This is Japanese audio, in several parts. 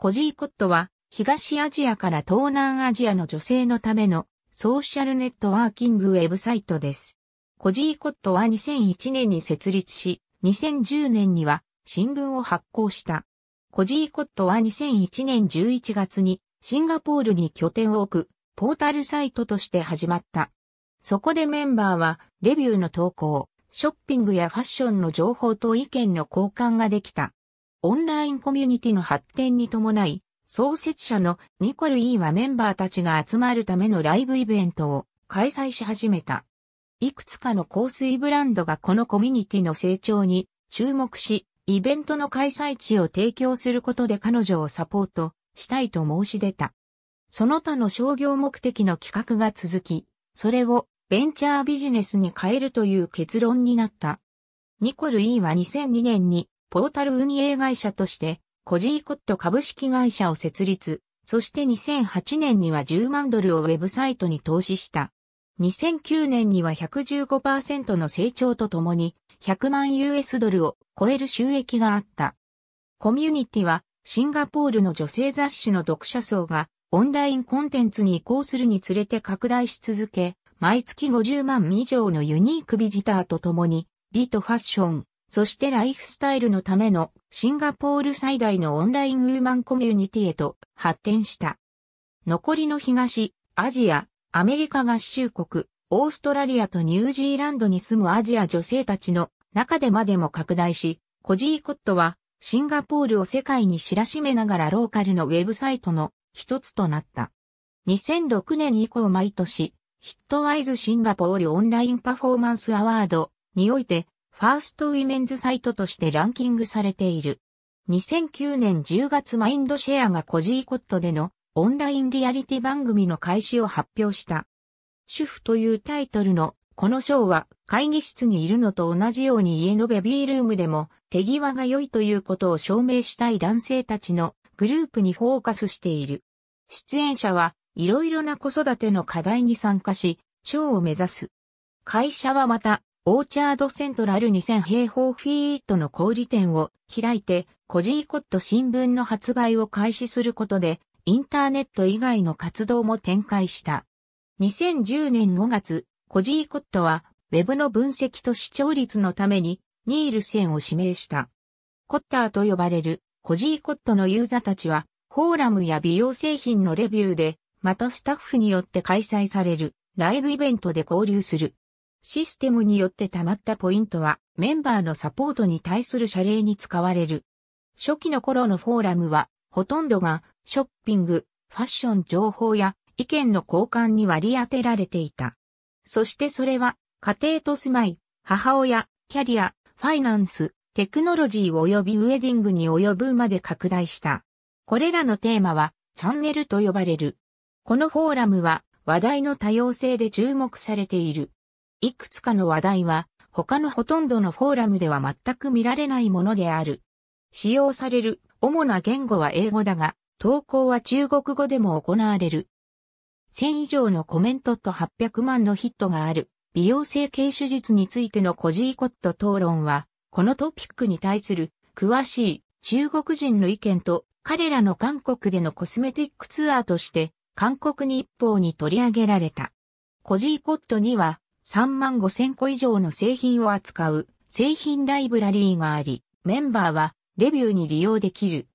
コジーコットは、東アジアから東南アジアの女性のためのソーシャルネットワーキングウェブサイトです。コジーコットは2001年に設立し、2010年には新聞を発行した。コジーコットは2001年11月にシンガポールに拠点を置くポータルサイトとして始まった。そこでメンバーはレビューの投稿、ショッピングやファッションの情報と意見の交換ができた。オンラインコミュニティの発展に伴い、創設者のニコル・イーはメンバーたちが集まるためのライブイベントを開催し始めた。いくつかの香水ブランドがこのコミュニティの成長に注目し、イベントの開催地を提供することで彼女をサポートしたいと申し出た。その他の商業目的の企画が続き、それをベンチャービジネスに変えるという結論になった。ニコル・イーは2002年にポータル運営会社として、コジーコット株式会社を設立、そして2008年には10万ドルをウェブサイトに投資した。2009年には115%の成長とともに、100万 US ドルを超える収益があった。コミュニティは、シンガポールの女性雑誌の読者層が、オンラインコンテンツに移行するにつれて拡大し続け、毎月50万以上のユニークビジターとともに、ビートファッション、そしてライフスタイルのためのシンガポール最大のオンラインウーマンコミュニティへと発展した。残りの東、アジア、アメリカ合衆国、オーストラリアとニュージーランドに住むアジア女性たちの中でまでも拡大し、コジーコットはシンガポールを世界に知らしめながらローカルのウェブサイトの一つとなった。2006年以降毎年、ヒットワイズシンガポールオンラインパフォーマンスアワードにおいてファーストウィメンズサイトとしてランキングされている。2009年10月マインドシェアがコジーコットでのオンラインリアリティ番組の開始を発表した。主婦というタイトルのこのショーは会議室にいるのと同じように家のベビールームでも手際が良いということを証明したい男性たちのグループにフォーカスしている。出演者はいろいろな子育ての課題に参加し、賞を目指す。会社はまた、オーチャードセントラル2000平方フィートの小売店を開いて、コジーコット新聞の発売を開始することで、インターネット以外の活動も展開した。2010年5月、コジーコットは、ウェブの分析と視聴率のために、ニールセンを指名した。コッターと呼ばれる、コジーコットのユーザーたちは、フォーラムや美容製品のレビューで、またスタッフによって開催される、ライブイベントで交流する。システムによって溜まったポイントはメンバーのサポートに対する謝礼に使われる。初期の頃のフォーラムはほとんどがショッピング、ファッション情報や意見の交換に割り当てられていた。そしてそれは家庭と住まい、母親、キャリア、ファイナンス、テクノロジー及びウェディングに及ぶまで拡大した。これらのテーマはチャンネルと呼ばれる。このフォーラムは話題の多様性で注目されている。いくつかの話題は、他のほとんどのフォーラムでは全く見られないものである。使用される主な言語は英語だが、投稿は中国語でも行われる。1000以上のコメントと800万のヒットがある、美容整形手術についてのコジーコット討論は、このトピックに対する詳しい中国人の意見と彼らの韓国でのコスメティックツアーとして韓国日報に取り上げられた。コジーコットには3万5千個以上の製品を扱う製品ライブラリーがあり、メンバーはレビューに利用できる。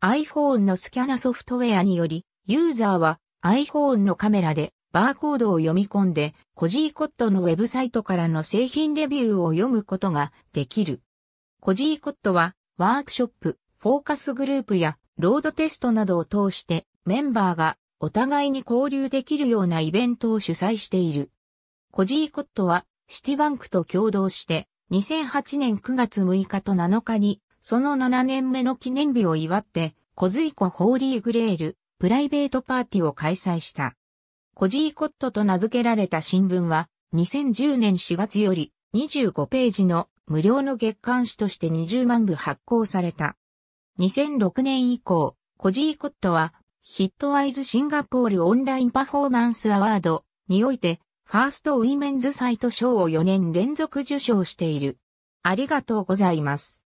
iPhone のスキャナソフトウェアにより、ユーザーは iPhone のカメラでバーコードを読み込んで、コジーコットのウェブサイトからの製品レビューを読むことができる。コジーコットはワークショップ、フォーカスグループやロードテストなどを通してメンバーがお互いに交流できるようなイベントを主催している。コジーコットはシティバンクと共同して2008年9月6日と7日にその7年目の記念日を祝ってコズイコホーリーグレールプライベートパーティーを開催した。コジーコットと名付けられた新聞は2010年4月より25ページの無料の月刊誌として20万部発行された。2006年以降、コジーコットはヒットワイズシンガポールオンラインパフォーマンスアワードにおいてファーストウィメンズサイト賞を4年連続受賞している。ありがとうございます。